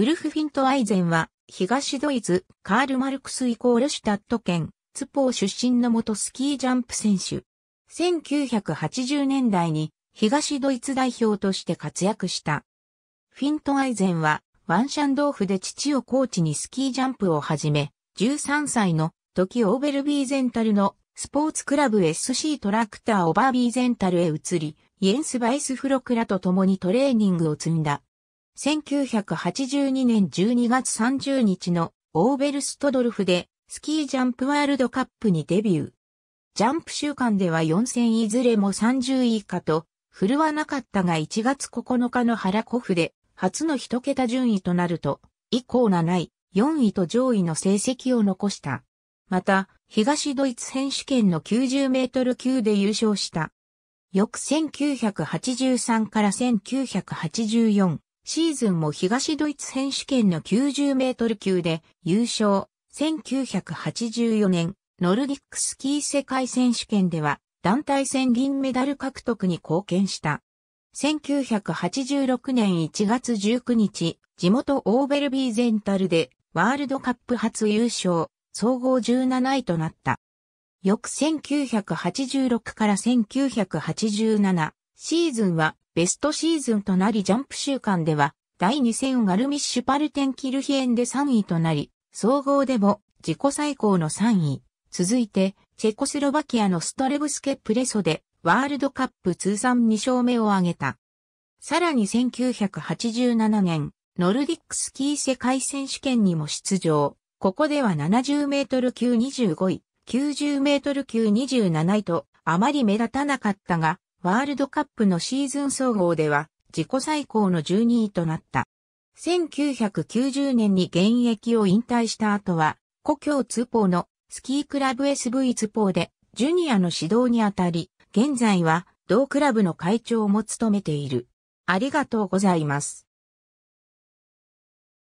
ウルフ・フィント・アイゼンは、東ドイツ、カール・マルクスイコールシュタット県、ツポー出身の元スキージャンプ選手。1980年代に、東ドイツ代表として活躍した。フィント・アイゼンは、ワンシャンドーフで父をコーチにスキージャンプを始め、13歳の時オーベルビーゼンタルのスポーツクラブ SC トラクターオバービーゼンタルへ移り、イエンス・バイスフロクラと共にトレーニングを積んだ。1982年12月30日のオーベルストドルフでスキージャンプワールドカップにデビュー。ジャンプ週間では4戦いずれも30位以下と振るわなかったが1月9日の原コフで初の1桁順位となると、以降7位、4位と上位の成績を残した。また、東ドイツ選手権の90メートル級で優勝した。翌1983から1984、シーズンも東ドイツ選手権の90メートル級で優勝。1984年、ノルディックスキー世界選手権では団体戦銀メダル獲得に貢献した。1986年1月19日、地元オーベルビーゼンタルでワールドカップ初優勝、総合17位となった。翌1986から1987シーズンはベストシーズンとなりジャンプ週間では、第2戦ガルミッシュパルテンキルヒエンで3位となり、総合でも自己最高の3位。続いて、チェコスロバキアのストレブスケプレソで、ワールドカップ通算2勝目を挙げた。さらに1987年、ノルディックスキー世界選手権にも出場。ここでは70メートル級25位、90メートル級27位と、あまり目立たなかったが、ワールドカップのシーズン総合では自己最高の12位となった。1990年に現役を引退した後は、故郷ツポのスキークラブ SV ツポでジュニアの指導にあたり、現在は同クラブの会長も務めている。ありがとうございます。